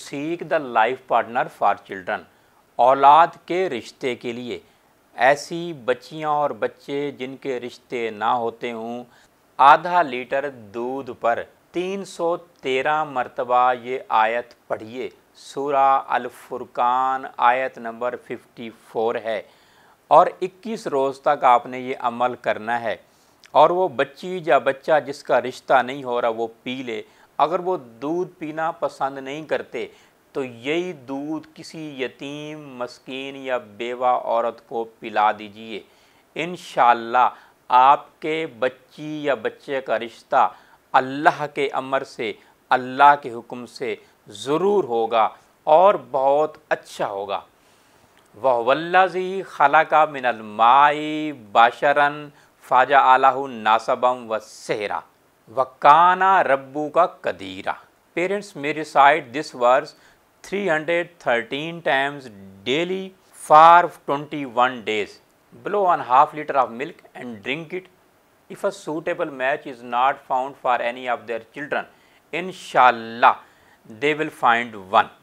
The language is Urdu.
سیک دا لائف پارٹنر فار چلڈرن اولاد کے رشتے کے لیے ایسی بچیاں اور بچے جن کے رشتے نہ ہوتے ہوں آدھا لیٹر دودھ پر تین سو تیرہ مرتبہ یہ آیت پڑھیے سورہ الفرقان آیت نمبر ففٹی فور ہے اور اکیس روز تک آپ نے یہ عمل کرنا ہے اور وہ بچی یا بچہ جس کا رشتہ نہیں ہو رہا وہ پی لے اگر وہ دودھ پینا پسند نہیں کرتے تو یہی دودھ کسی یتیم مسکین یا بیوہ عورت کو پلا دیجئے انشاءاللہ آپ کے بچی یا بچے کا رشتہ اللہ کے عمر سے اللہ کے حکم سے ضرور ہوگا اور بہت اچھا ہوگا وہ ولازی خلا کا من المائی باشرن فاجا آل ناصبم و صحرا वकाना रब्बू का कदीरा पेरेंट्स मेरे side this 313 times daily for 21 days. Blow on half liter of milk and drink it if a suitable match is not found for any of their children. Inshallah, they will find one.